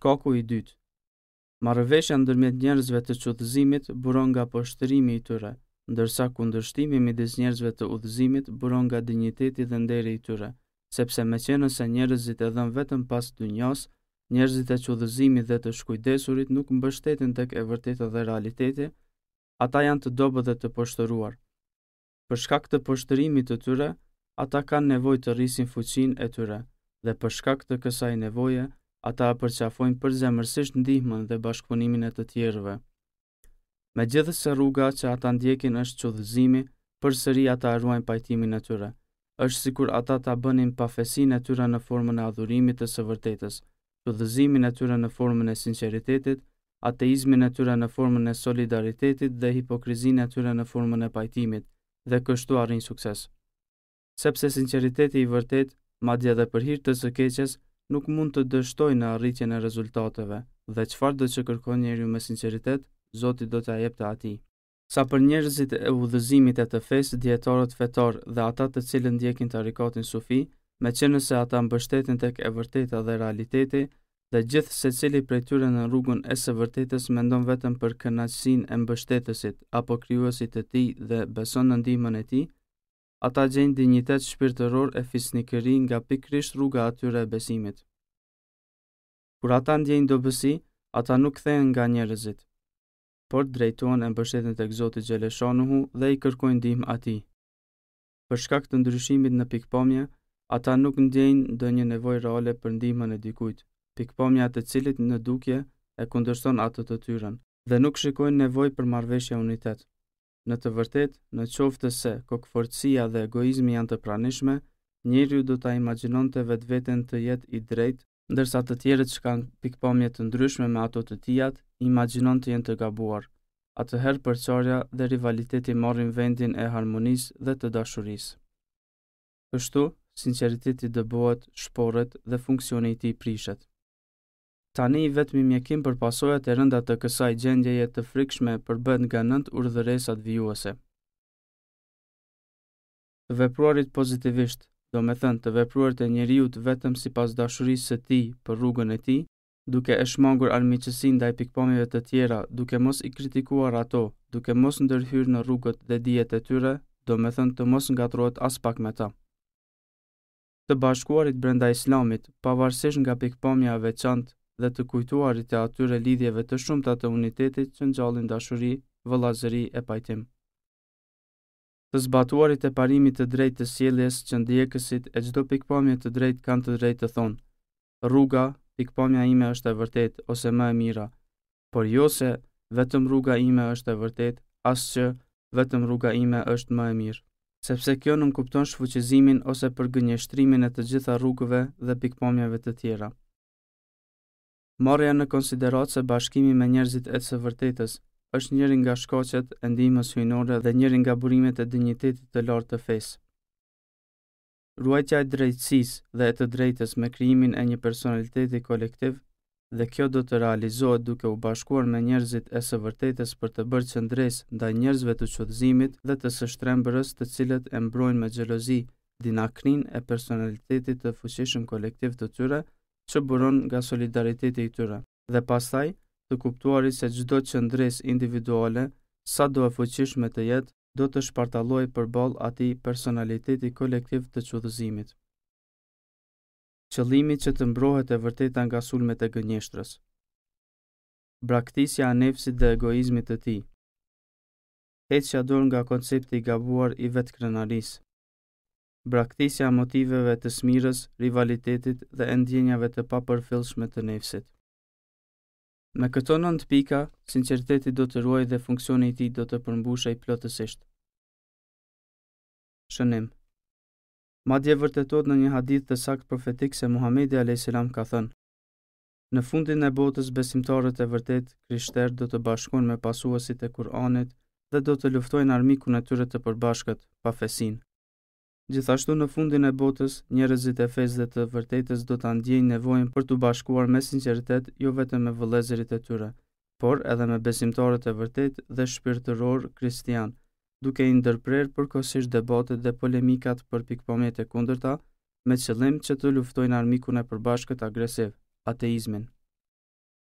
Shkaku i dytë. Marrëveshja ndërmjet njerëzve të çudëzimit buron nga poshtrimi i tyre, ndërsa kundërshtimi midis njerëzve të udhëzimit buron nga dinjiteti dhe nderi i tyre, sepse me qenë se njerëzit e dhan vetëm pas dynjos, njerëzit e çudëzimit dhe të shkujdesurit nuk mbështeten tek e vërteta dhe realiteti, ata janë të dobët dhe të poshtruar. Për shkak të poshtrimit të tyre, ata kanë nevojë të rrisin fuqinë e tyre dhe për shkak të kësaj nevoje, ata përqafojnë për zemërsisht ndihmën dhe bashkëpunimin e të tjerëve. Me gjithë se rruga që ata ndjekin është qëdhëzimi, për sëri ata arruajnë pajtimin e tyre. është sikur ata ta bënin pafesin e tyre në formën e adhurimit të së vërtetës, qëdhëzimin e tyre në formën e sinceritetit, ateizmin e tyre në formën e solidaritetit dhe hipokrizin e tyre në formën e pajtimit, dhe kështu arrin sukses. Sepse sinceriteti i vërtet, madje dhe për hirtë të së keqes, nuk mund të dështoj në arritjen e rezultateve, dhe qëfar dhe që kërkoj njeri me sinceritet, Zotit do të ajep të ati. Sa për njerëzit e udhëzimit e të fesë, djetarët fetar dhe ata të cilën djekin të arikatin sufi, me që nëse ata mbështetin tek e vërteta dhe realiteti, dhe gjithë se cili prej tyre në rrugën e së vërtetës mendon vetëm për kënaqësin e mbështetësit apo kryuësit të ti dhe beson në ndihmën e ti, ata gjenë dignitet shpirtëror e fisnikëri nga pikrisht rruga atyre e besimit. Kur ata ndjenë dobesi, ata nuk kthehen nga njerëzit, por drejtohen e mbështeten tek Zoti Xheleshanuhu dhe i kërkojnë ndihmë atij. Për shkak të ndryshimit në pikpamje, ata nuk ndjejnë ndonjë nevojë reale për ndihmën e dikujt, pikpamja të cilit në dukje e kundërshton atë të tyren, dhe nuk shikojnë nevojë për marveshja unitet. Në të vërtet, në qoftë të se kokëforësia dhe egoizmi janë të pranishme, njëri ju do të imaginon të vetë vetën të jetë i drejtë, ndërsa të tjerët që kanë pikpomje të ndryshme me ato të tijat, imaginon të jenë të gabuar. A të herë përqarja dhe rivaliteti marrin vendin e harmonis dhe të dashuris. Kështu, sinceriteti dëbohet, shporet dhe funksionit i prishet. Tani vetëm i mjekim për pasojat e rënda të kësaj gjendjeje të frikshme për bënd nga nënd urdhëresat vijuese. Të vepruarit pozitivisht, do me thënë të vepruarit e njeriut vetëm si pas dashurisë së ti për rrugën e ti, duke e shmangur armiqësin dhe i pikpamive të tjera, duke mos i kritikuar ato, duke mos ndërhyr në rrugët dhe dijet e tyre, do me thënë të mos nga trojt as pak me ta. Të bashkuarit brenda islamit, pavarësisht nga pikpamja veçant, dhe të kujtuarit e atyre lidhjeve të shumë të unitetit që në gjallin dashuri, vëlazëri e pajtim. Të zbatuarit e parimit të drejt të sieles që ndjekësit e gjdo pikpamje të drejt kanë të drejt të thonë, rruga, pikpamja ime është e vërtet ose më e mira, por jo se vetëm rruga ime është e vërtet, asë që vetëm rruga ime është më e mirë sepse kjo nuk kupton shfuqizimin ose përgënjeshtrimin e të gjitha rrugëve dhe pikpamjeve të tjera. Marrja në konsiderat se bashkimi me njerëzit e së vërtetës është njëri nga shkoqet e ndihmës hyjnore dhe njëri nga burimet e dinjitetit të lartë të fesë. Ruajtja e drejtësisë dhe e të drejtës me krijimin e një personaliteti kolektiv dhe kjo do të realizohet duke u bashkuar me njerëzit e së vërtetës për të bërë qëndres ndaj njerëzve të qëtëzimit dhe të së shtrembërës të cilët e mbrojnë me gjelozi dinakrin e personalitetit të fuqishëm kolektiv të tyre që buron nga solidariteti i tyre. Dhe pastaj, të kuptuari se gjdo që ndres individuale, sa do e fuqishme të jetë, do të shpartaloj për bol ati personaliteti kolektiv të qëdhëzimit. Qëllimi që të mbrohet e vërteta nga sulmet e gënjeshtrës. Braktisja anefsit dhe egoizmit të ti. Heqja dorë nga koncepti gabuar i vetë krenaris braktisja e motiveve të smirës, rivalitetit dhe ndjenjave të papërfillshme të nefsit. Me këto nëntë pika, sinqeriteti do të ruajë dhe funksioni i tij do të përmbushej plotësisht. Shënim. Madje vërtetot në një hadith të sakt profetik se Muhamedi a.s. ka thënë, në fundin e botës besimtarët e vërtet, krishterë do të bashkon me pasuasit e Kur'anit dhe do të luftojnë armikun e tyre të përbashkët, pa fesinë. Gjithashtu në fundin e botës, njerëzit e fesë dhe të vërtetës do të ndjejnë nevojën për të bashkuar me sinceritet, jo vetëm me vëllezërit e tyre, por edhe me besimtarët e vërtetë dhe shpirtëror kristian, duke i ndërprer përkohësisht debatet dhe polemikat për pikpamjet e kundërta, me qëllim që të luftojnë armikun e përbashkët agresiv, ateizmin.